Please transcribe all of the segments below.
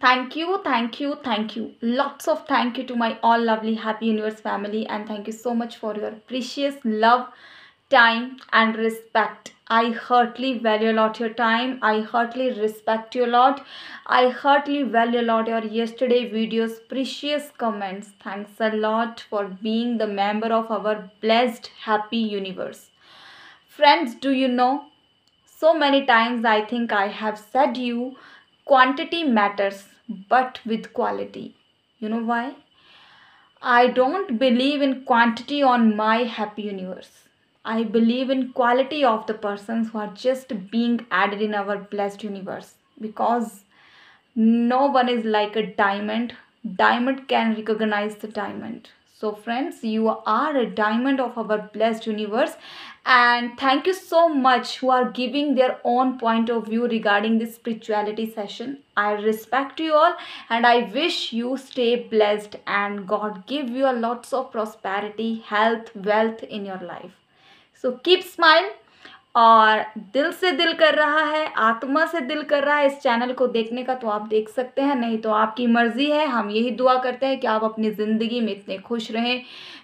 Thank you, thank you, thank you. Lots of thank you to my all lovely happy universe family and thank you so much for your precious love, time and respect. I heartily value a lot your time. I heartily respect you a lot. I heartily value a lot your yesterday videos, precious comments. Thanks a lot for being the member of our blessed happy universe. Friends, do you know? So many times I think I have said you quantity matters but with quality you know why i don't believe in quantity on my happy universe i believe in quality of the persons who are just being added in our blessed universe because no one is like a diamond diamond can recognize the diamond so friends you are a diamond of our blessed universe and thank you so much who are giving their own point of view regarding this spirituality session i respect you all and i wish you stay blessed and god give you a lots of prosperity health wealth in your life so keep smile और दिल से दिल कर रहा है आत्मा से दिल कर रहा है इस चैनल को देखने का तो आप देख सकते हैं नहीं तो आपकी मर्ज़ी है हम यही दुआ करते हैं कि आप अपनी ज़िंदगी में इतने खुश रहें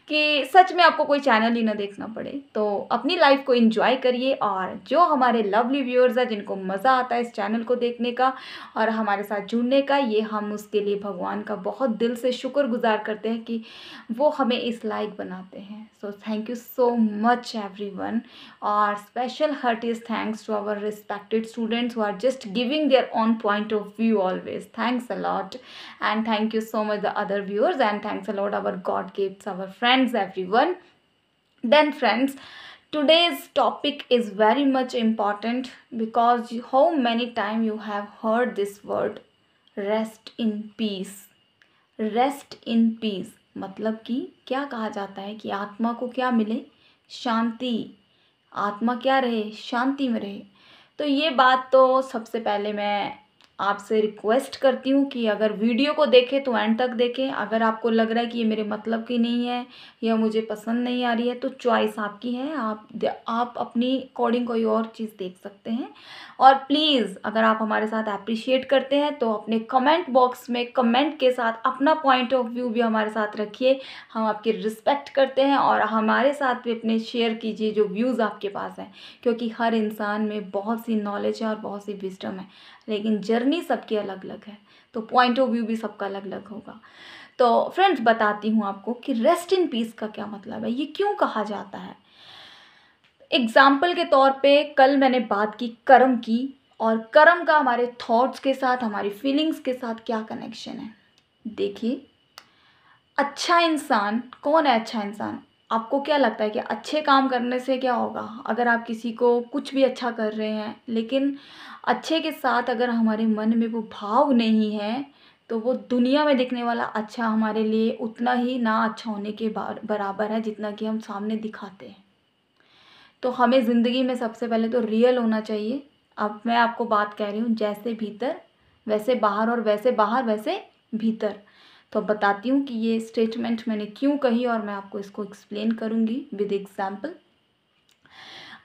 कि सच में आपको कोई चैनल ही ना देखना पड़े तो अपनी लाइफ को इन्जॉय करिए और जो हमारे लवली व्यूअर्स हैं जिनको मज़ा आता है इस चैनल को देखने का और हमारे साथ जुड़ने का ये हम उसके लिए भगवान का बहुत दिल से शुक्रगुजार करते हैं कि वो हमें इस लाइक बनाते हैं so thank you so much every और special heart is thanks to our respected students who are just giving their on point of view always thanks a lot and thank you so much the other viewers and thanks a lot our God gifts our friend friends everyone then friends today's topic is very much important because how many time you have heard this word rest in peace rest in peace मतलब कि क्या कहा जाता है कि आत्मा को क्या मिले शांति आत्मा क्या रहे शांति में रहे तो ये बात तो सबसे पहले मैं आपसे रिक्वेस्ट करती हूँ कि अगर वीडियो को देखें तो एंड तक देखें अगर आपको लग रहा है कि ये मेरे मतलब की नहीं है या मुझे पसंद नहीं आ रही है तो चॉइस आपकी है आप आप अपनी अकॉर्डिंग कोई और चीज़ देख सकते हैं और प्लीज़ अगर आप हमारे साथ अप्रिशिएट करते हैं तो अपने कमेंट बॉक्स में कमेंट के साथ अपना पॉइंट ऑफ व्यू भी हमारे साथ रखिए हम आपकी रिस्पेक्ट करते हैं और हमारे साथ भी अपने शेयर कीजिए जो व्यूज़ आपके पास हैं क्योंकि हर इंसान में बहुत सी नॉलेज है और बहुत सी विजडम है लेकिन जर्नी जर्नी सबकी अलग अलग है तो पॉइंट ऑफ व्यू भी सबका अलग अलग होगा तो फ्रेंड्स बताती हूँ आपको कि रेस्ट इन पीस का क्या मतलब है ये क्यों कहा जाता है एग्ज़ाम्पल के तौर पे कल मैंने बात की कर्म की और कर्म का हमारे थॉट्स के साथ हमारी फीलिंग्स के साथ क्या कनेक्शन है देखिए अच्छा इंसान कौन है अच्छा इंसान आपको क्या लगता है कि अच्छे काम करने से क्या होगा अगर आप किसी को कुछ भी अच्छा कर रहे हैं लेकिन अच्छे के साथ अगर हमारे मन में वो भाव नहीं है तो वो दुनिया में दिखने वाला अच्छा हमारे लिए उतना ही ना अच्छा होने के बराबर है जितना कि हम सामने दिखाते हैं तो हमें ज़िंदगी में सबसे पहले तो रियल होना चाहिए अब मैं आपको बात कह रही हूँ जैसे भीतर वैसे बाहर और वैसे बाहर वैसे भीतर तो बताती हूँ कि ये स्टेटमेंट मैंने क्यों कही और मैं आपको इसको एक्सप्लेन करूँगी विद एग्जाम्पल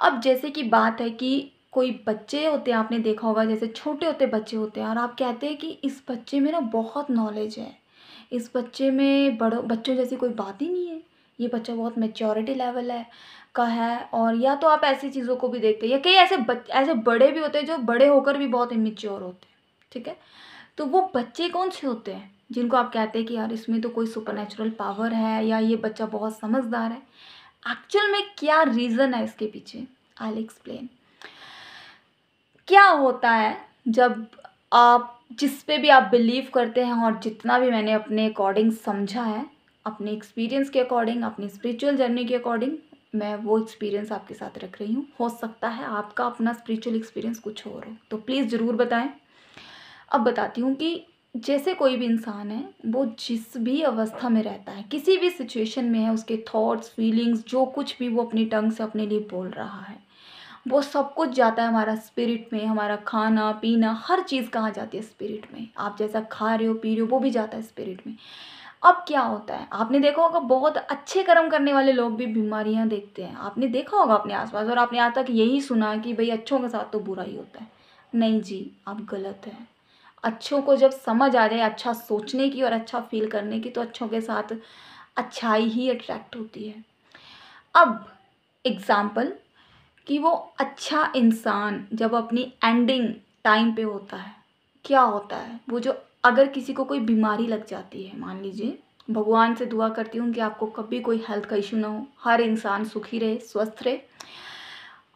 अब जैसे कि बात है कि कोई बच्चे होते हैं आपने देखा होगा जैसे छोटे होते बच्चे होते हैं और आप कहते हैं कि इस बच्चे में ना बहुत नॉलेज है इस बच्चे में बड़ों बच्चों जैसी कोई बात ही नहीं है ये बच्चा बहुत मेच्योरिटी लेवल है का है और या तो आप ऐसी चीज़ों को भी देखते हैं या कई ऐसे बच ऐसे बड़े भी होते हैं जो बड़े होकर भी बहुत इमेच्योर होते हैं ठीक है तो वो बच्चे कौन से होते हैं जिनको आप कहते हैं कि यार इसमें तो कोई सुपर पावर है या ये बच्चा बहुत समझदार है एक्चुअल में क्या रीज़न है इसके पीछे आई एक्सप्लेन क्या होता है जब आप जिस पे भी आप बिलीव करते हैं और जितना भी मैंने अपने अकॉर्डिंग समझा है अपने एक्सपीरियंस के अकॉर्डिंग अपनी स्पिरिचुअल जर्नी के अकॉर्डिंग मैं वो एक्सपीरियंस आपके साथ रख रही हूँ हो सकता है आपका अपना स्पिरिचुअल एक्सपीरियंस कुछ और हो तो प्लीज़ ज़रूर बताएं अब बताती हूँ कि जैसे कोई भी इंसान है वो जिस भी अवस्था में रहता है किसी भी सिचुएशन में है उसके थॉट्स फीलिंग्स जो कुछ भी वो अपनी टंग से अपने लिए बोल रहा है वो सब कुछ जाता है हमारा स्पिरिट में हमारा खाना पीना हर चीज़ कहाँ जाती है स्पिरिट में आप जैसा खा रहे हो पी रहे हो वो भी जाता है स्पिरिट में अब क्या होता है आपने देखा होगा बहुत अच्छे कर्म करने वाले लोग भी बीमारियाँ देखते हैं आपने देखा होगा अपने आसपास और आपने आज तक यही सुना कि भाई अच्छों के साथ तो बुरा ही होता है नहीं जी आप गलत हैं अच्छों को जब समझ आ जाए अच्छा सोचने की और अच्छा फील करने की तो अच्छों के साथ अच्छाई ही अट्रैक्ट होती है अब एग्ज़ाम्पल कि वो अच्छा इंसान जब अपनी एंडिंग टाइम पे होता है क्या होता है वो जो अगर किसी को कोई बीमारी लग जाती है मान लीजिए भगवान से दुआ करती हूँ कि आपको कभी कोई हेल्थ का इशू ना हो हर इंसान सुखी रहे स्वस्थ रहे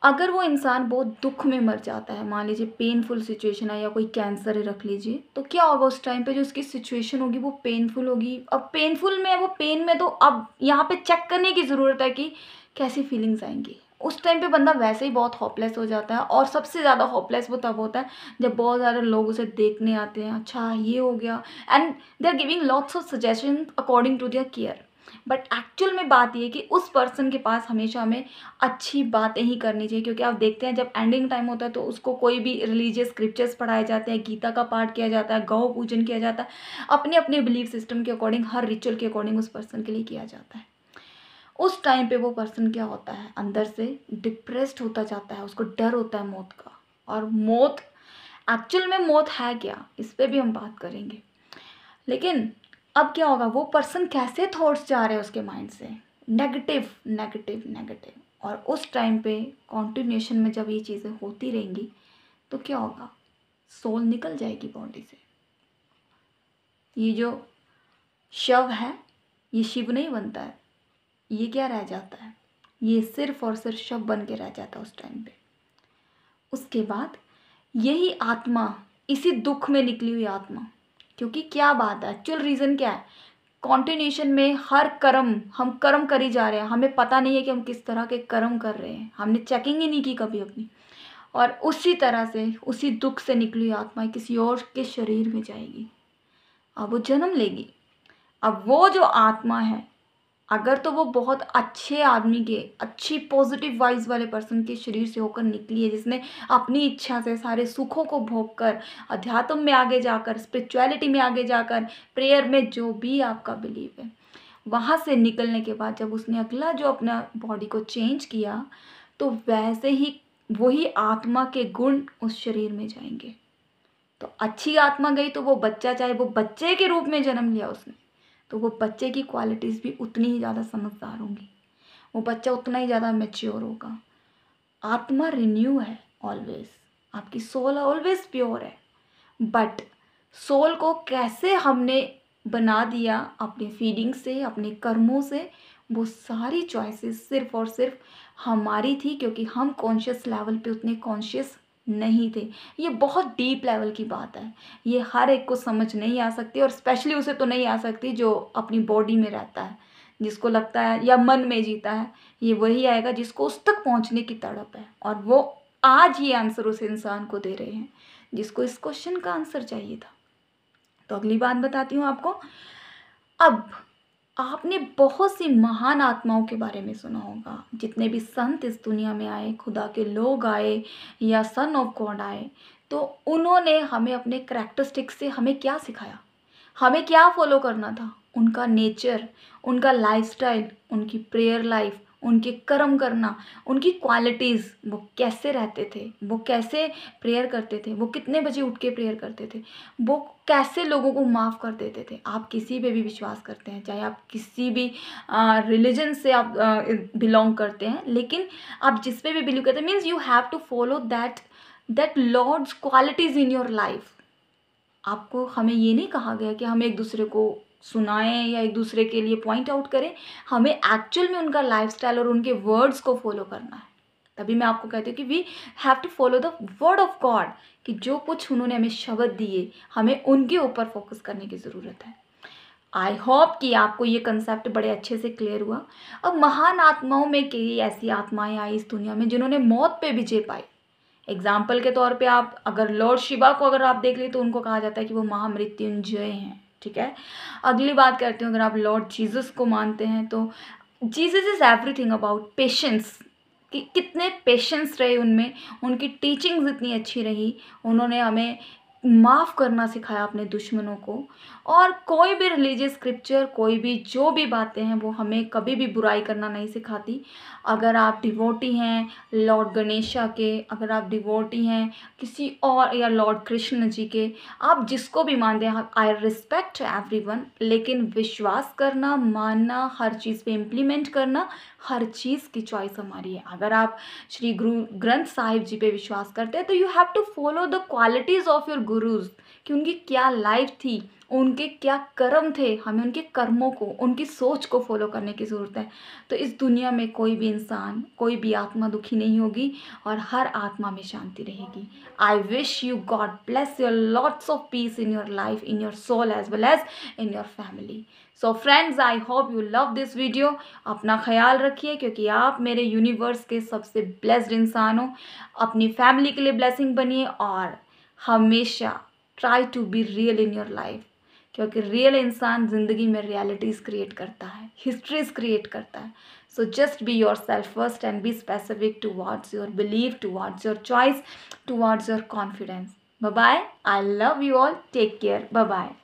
अगर वो इंसान बहुत दुख में मर जाता है मान लीजिए पेनफुल सिचुएशन है या कोई कैंसर है रख लीजिए तो क्या होगा उस टाइम पे जो उसकी सिचुएशन होगी वो पेनफुल होगी अब पेनफुल में वो पेन में तो अब यहाँ पे चेक करने की ज़रूरत है कि कैसी फीलिंग्स आएंगी उस टाइम पे बंदा वैसे ही बहुत होपलेस हो जाता है और सबसे ज़्यादा होपलेस वो तब होता है जब बहुत सारे लोग उसे देखने आते हैं अच्छा ये हो गया and they are giving lots of suggestion according to their care but actual में बात यह कि उस पर्सन के पास हमेशा हमें अच्छी बातें ही करनी चाहिए क्योंकि आप देखते हैं जब एंडिंग टाइम होता है तो उसको कोई भी रिलीजियस स्क्रिप्चर्स पढ़ाए जाते हैं गीता का पाठ किया जाता है गौ पूजन किया जाता है अपने अपने बिलीफ सिस्टम के अकॉर्डिंग हर रिचुअल के अकॉर्डिंग उस पर्सन के लिए किया जाता है उस टाइम पर वो पर्सन क्या होता है अंदर से डिप्रेस्ड होता जाता है उसको डर होता है मौत का और मौत एक्चुअल में मौत है क्या इस पर भी हम बात करेंगे लेकिन अब क्या होगा वो पर्सन कैसे थॉट्स जा रहे हैं उसके माइंड से नेगेटिव नेगेटिव नेगेटिव और उस टाइम पे कॉन्टिन्यूशन में जब ये चीज़ें होती रहेंगी तो क्या होगा सोल निकल जाएगी बॉडी से ये जो शव है ये शिव नहीं बनता है ये क्या रह जाता है ये सिर्फ और सिर्फ शव बन के रह जाता है उस टाइम पे उसके बाद यही आत्मा इसी दुख में निकली हुई आत्मा क्योंकि क्या बात है एक्चुअल रीज़न क्या है कॉन्टिन्यूशन में हर कर्म हम कर्म करी जा रहे हैं हमें पता नहीं है कि हम किस तरह के कर्म कर रहे हैं हमने चेकिंग ही नहीं की कभी अपनी और उसी तरह से उसी दुख से निकली आत्मा किसी और के शरीर में जाएगी अब वो जन्म लेगी अब वो जो आत्मा है अगर तो वो बहुत अच्छे आदमी के अच्छी पॉजिटिव वाइज वाले पर्सन के शरीर से होकर निकली है जिसने अपनी इच्छा से सारे सुखों को भोग कर अध्यात्म में आगे जाकर स्पिरिचुअलिटी में आगे जाकर प्रेयर में जो भी आपका बिलीव है वहाँ से निकलने के बाद जब उसने अगला जो अपना बॉडी को चेंज किया तो वैसे ही वही आत्मा के गुण उस शरीर में जाएंगे तो अच्छी आत्मा गई तो वो बच्चा चाहे वो बच्चे के रूप में जन्म लिया उसने तो वो बच्चे की क्वालिटीज़ भी उतनी ही ज़्यादा समझदार होंगी वो बच्चा उतना ही ज़्यादा मेच्योर होगा आत्मा रिन्यू है ऑलवेज आपकी सोल ऑलवेज प्योर है बट सोल को कैसे हमने बना दिया अपने फीलिंग से अपने कर्मों से वो सारी चॉइसेस सिर्फ और सिर्फ हमारी थी क्योंकि हम कॉन्शियस लेवल पे उतने कॉन्शियस नहीं थे ये बहुत डीप लेवल की बात है ये हर एक को समझ नहीं आ सकती और स्पेशली उसे तो नहीं आ सकती जो अपनी बॉडी में रहता है जिसको लगता है या मन में जीता है ये वही आएगा जिसको उस तक पहुंचने की तड़प है और वो आज ये आंसर उस इंसान को दे रहे हैं जिसको इस क्वेश्चन का आंसर चाहिए था तो अगली बात बताती हूँ आपको अब आपने बहुत सी महान आत्माओं के बारे में सुना होगा जितने भी संत इस दुनिया में आए खुदा के लोग आए या सन ऑफ गॉड आए तो उन्होंने हमें अपने करैक्टरिस्टिक्स से हमें क्या सिखाया हमें क्या फॉलो करना था उनका नेचर उनका लाइफस्टाइल उनकी प्रेयर लाइफ उनके कर्म करना उनकी क्वालिटीज़ वो कैसे रहते थे वो कैसे प्रेयर करते थे वो कितने बजे उठ के प्रेयर करते थे वो कैसे लोगों को माफ़ कर देते थे आप किसी पे भी विश्वास करते हैं चाहे आप किसी भी रिलीजन से आप बिलोंग करते हैं लेकिन आप जिस पे भी बिलीव करते हैं means you have to follow that that lord's qualities in your life आपको हमें ये नहीं कहा गया कि हम एक दूसरे को सुनाएं या एक दूसरे के लिए पॉइंट आउट करें हमें एक्चुअल में उनका लाइफस्टाइल और उनके वर्ड्स को फॉलो करना है तभी मैं आपको कहती हूँ कि we have to follow the word of God कि जो कुछ उन्होंने हमें शब्द दिए हमें उनके ऊपर फोकस करने की ज़रूरत है आई होप कि आपको ये कंसेप्ट बड़े अच्छे से क्लियर हुआ अब महान आत्माओं में कई ऐसी आत्माएं आई इस दुनिया में जिन्होंने मौत पे विजय पाई एग्जाम्पल के तौर पे आप अगर लॉर्ड शिवा को अगर आप देख लें तो उनको कहा जाता है कि वो महामृत्युंजय हैं ठीक है अगली बात करती हूँ अगर आप लॉर्ड जीसस को मानते हैं तो Jesus is everything about patience कि कितने पेशेंस रहे उनमें उनकी टीचिंग्स इतनी अच्छी रही उन्होंने हमें माफ़ करना सिखाया अपने दुश्मनों को और कोई भी रिलीजियस स्क्रिप्चर कोई भी जो भी बातें हैं वो हमें कभी भी बुराई करना नहीं सिखाती अगर आप डिवोटी हैं लॉर्ड गणेशा के अगर आप डिवोटी हैं किसी और या लॉर्ड कृष्ण जी के आप जिसको भी मानते हैं आई रिस्पेक्ट एवरी वन लेकिन विश्वास करना मानना हर चीज़ पे इम्प्लीमेंट करना हर चीज़ की चॉइस हमारी है अगर आप श्री गुरु ग्रंथ साहिब जी पे विश्वास करते हैं तो you have to follow the qualities of your gurus कि उनकी क्या लाइफ थी उनके क्या कर्म थे हमें उनके कर्मों को उनकी सोच को फॉलो करने की ज़रूरत है तो इस दुनिया में कोई भी इंसान कोई भी आत्मा दुखी नहीं होगी और हर आत्मा में शांति रहेगी I wish you God bless your lots of peace in your life in your soul as well as in your family so friends I hope you love this video अपना ख्याल रखिए क्योंकि आप मेरे यूनिवर्स के सबसे ब्लेस्ड इंसान हो अपनी फैमिली के लिए ब्लेसिंग बनिए और हमेशा try to be real in your life क्योंकि रियल इंसान ज़िंदगी में रियलिटीज़ क्रिएट करता है हिस्ट्रीज क्रिएट करता है so just be yourself first and be specific towards your believe towards your choice towards your confidence bye I love you all take care bye